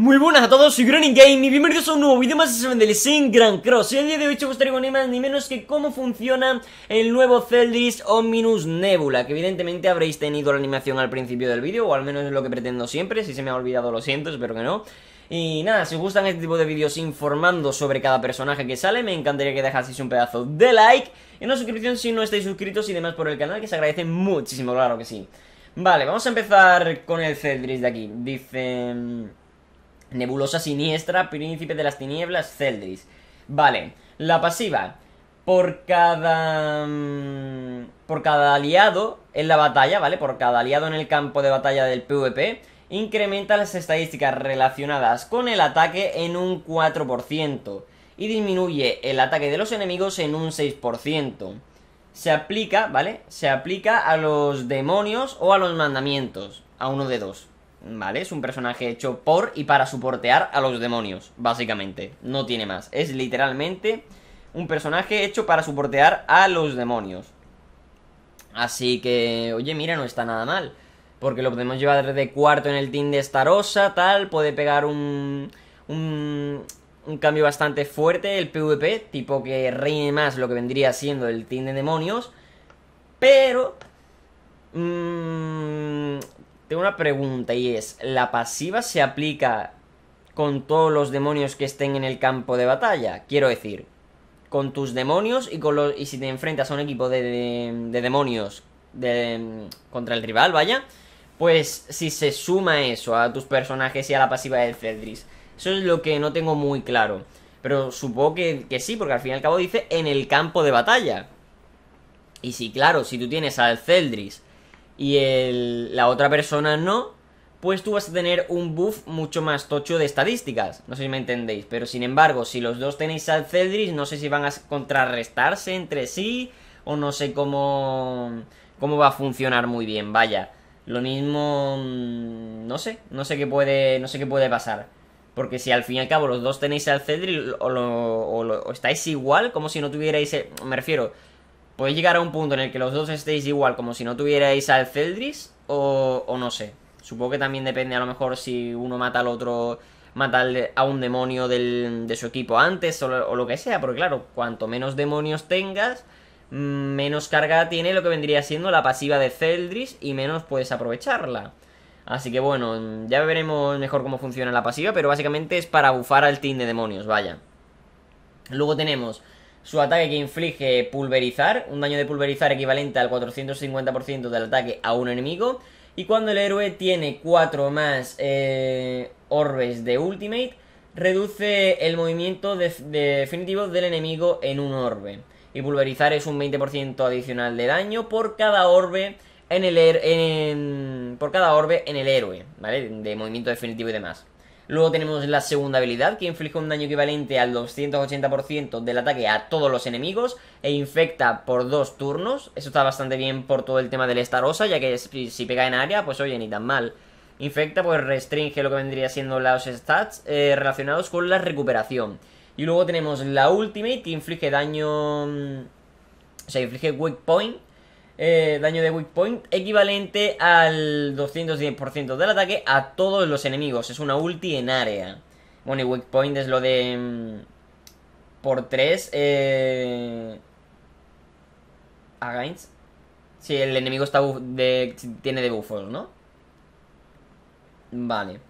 Muy buenas a todos, soy Groning Game y bienvenidos a un nuevo vídeo más de Deadly en Grand Cross. Y el día de hoy os gustaría ni más ni menos que cómo funciona el nuevo Celdris Ominous Nebula, que evidentemente habréis tenido la animación al principio del vídeo, o al menos es lo que pretendo siempre, si se me ha olvidado lo siento, espero que no. Y nada, si os gustan este tipo de vídeos informando sobre cada personaje que sale, me encantaría que dejaseis un pedazo de like, y una suscripción si no estáis suscritos y demás por el canal, que se agradece muchísimo, claro que sí. Vale, vamos a empezar con el Celdris de aquí. Dice... Nebulosa Siniestra, Príncipe de las Tinieblas, Celdris. Vale, la pasiva. Por cada... Mm, por cada aliado en la batalla, ¿vale? Por cada aliado en el campo de batalla del PvP, incrementa las estadísticas relacionadas con el ataque en un 4% y disminuye el ataque de los enemigos en un 6%. Se aplica, ¿vale? Se aplica a los demonios o a los mandamientos, a uno de dos. ¿vale? Es un personaje hecho por y para soportear a los demonios, básicamente. No tiene más. Es literalmente un personaje hecho para soportear a los demonios. Así que, oye, mira, no está nada mal. Porque lo podemos llevar de cuarto en el team de Starosa, tal. Puede pegar un, un, cambio bastante fuerte el PvP. Tipo que reine más lo que vendría siendo el team de demonios. Pero... Mmm, tengo una pregunta y es, ¿la pasiva se aplica con todos los demonios que estén en el campo de batalla? Quiero decir, con tus demonios y con los y si te enfrentas a un equipo de, demonios contra el rival, vaya, pues si se suma eso a tus personajes y a la pasiva del Cedris. Eso es lo que no tengo muy claro. Pero supongo que, que, sí, porque al fin y al cabo dice en el campo de batalla. Y sí, claro, si tú tienes al Celdris y el, la otra persona no, pues tú vas a tener un buff mucho más tocho de estadísticas. No sé si me entendéis, pero sin embargo, si los dos tenéis al Cedris, no sé si van a contrarrestarse entre sí o no sé cómo, cómo va a funcionar muy bien, vaya. Lo mismo, mm, no sé, no sé qué puede, no sé qué puede pasar. Porque si al fin y al cabo los dos tenéis al Cedric o, estáis igual, como si no tuvierais... Eh, me refiero, podéis llegar a un punto en el que los dos estéis igual, como si no tuvierais al Celdris, o, no sé. Supongo que también depende a lo mejor si uno mata al otro, mata a un demonio de su equipo antes o lo, o lo, que sea, porque claro, cuanto menos demonios tengas, mm, menos carga tiene lo que vendría siendo la pasiva de Celdris y menos puedes aprovecharla. Así que bueno, mm, ya veremos mejor cómo funciona la pasiva, pero básicamente es para bufar al team de demonios, vaya. Luego tenemos su ataque que inflige pulverizar, un daño de pulverizar equivalente al 450% del ataque a un enemigo. Y cuando el héroe tiene 4 más eh, orbes de ultimate, reduce el movimiento definitivo del enemigo en un orbe. Y pulverizar es un 20% adicional de daño por cada orbe en el er, por cada orbe en el héroe, ¿vale? De movimiento definitivo y demás. Luego tenemos la segunda habilidad, que inflige un daño equivalente al 280% del ataque a todos los enemigos e infecta por dos turnos. Eso está bastante bien por todo el tema del Starosa, ya que si pega en área, pues oye, ni tan mal. Infecta, pues restringe lo que vendría siendo los stats eh, relacionados con la recuperación. Y luego tenemos la Ultimate, que inflige daño... Mm, o sea, inflige Weak Point eh, daño de weak point, equivalente al 210% del ataque a todos los enemigos. Es una ulti en área. Bueno, y weak point es lo de... Mm, por 3... Eh... Against. Si el enemigo está de, tiene debuffos, ¿no? Vale.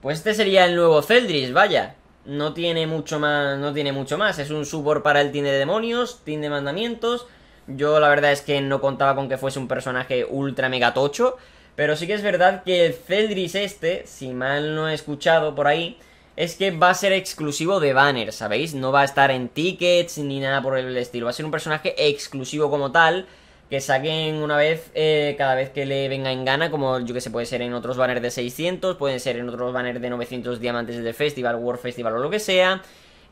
Pues este sería el nuevo Celdris, vaya. No tiene mucho más, no tiene mucho más. Es un support para el team de demonios, team de mandamientos yo la verdad es que no contaba con que fuese un personaje ultra mega tocho, pero sí que es verdad que el Celdris este, si mal no he escuchado por ahí, es que va a ser exclusivo de banner, ¿sabéis? No va a estar en tickets ni nada por el estilo, va a ser un personaje exclusivo como tal, que saquen una vez eh, cada vez que le venga en gana, como yo que sé, puede ser en otros banners de 600, pueden ser en otros banners de 900 diamantes del Festival, World Festival o lo que sea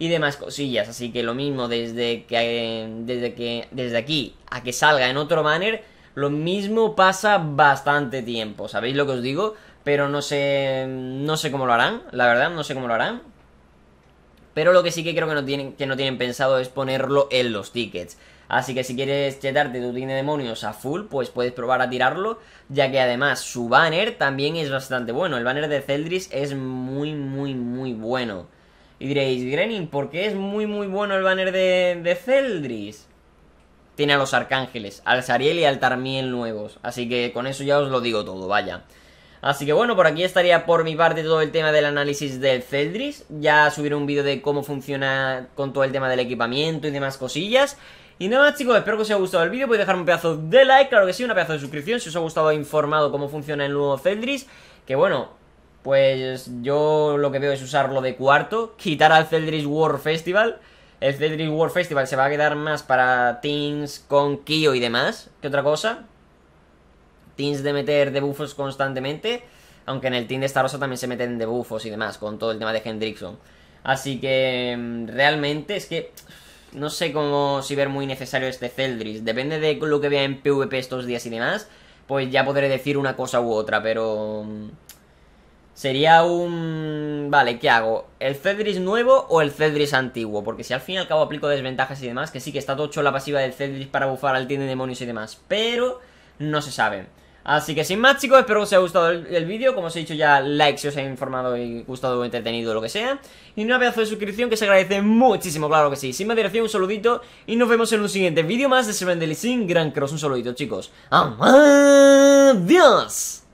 y demás cosillas. Así que lo mismo desde que desde que desde aquí a que salga en otro banner, lo mismo pasa bastante tiempo. ¿Sabéis lo que os digo? Pero no sé no sé cómo lo harán, la verdad, no sé cómo lo harán. Pero lo que sí que creo que no tienen que no tienen pensado es ponerlo en los tickets. Así que si quieres chetarte tu tiene demonios a full, pues puedes probar a tirarlo, ya que además su banner también es bastante bueno. El banner de Celdris es muy, muy, muy bueno. Y diréis, Grenin, ¿por qué es muy muy bueno el banner de, de Celdris? Tiene a los arcángeles, al Sariel y al Tarmiel nuevos. Así que con eso ya os lo digo todo, vaya. Así que bueno, por aquí estaría por mi parte todo el tema del análisis del Celdris. Ya subiré un vídeo de cómo funciona con todo el tema del equipamiento y demás cosillas. Y nada más chicos, espero que os haya gustado el vídeo, podéis dejar un pedazo de like, claro que sí, una pedazo de suscripción si os ha gustado e informado cómo funciona el nuevo Celdris, que bueno, pues yo lo que veo es usarlo de cuarto, quitar al Celdris War Festival. El Celdris War Festival se va a quedar más para teams con Kyo y demás que otra cosa. Teams de meter debuffos constantemente, aunque en el team de esta rosa también se meten debuffos y demás con todo el tema de Hendrickson. Así que mm, realmente es que no sé cómo si ver muy necesario este Celdris. Depende de lo que vea en PvP estos días y demás, pues ya podré decir una cosa u otra, pero... Mm, Sería un... Vale, ¿qué hago? ¿El Cedris nuevo o el Cedris antiguo? Porque si al fin y al cabo aplico desventajas y demás, que sí que está hecho la pasiva del Cedris para bufar al tiene demonios y demás, pero no se sabe. Así que sin más chicos, espero que os haya gustado el, vídeo Como os he dicho ya, like si os ha informado y gustado o entretenido lo que sea Y un abrazo de suscripción que se agradece muchísimo, claro que sí Sin más dirección, un saludito Y nos vemos en un siguiente vídeo más de Seven Sin Gran Cross Un saludito chicos ¡Adiós!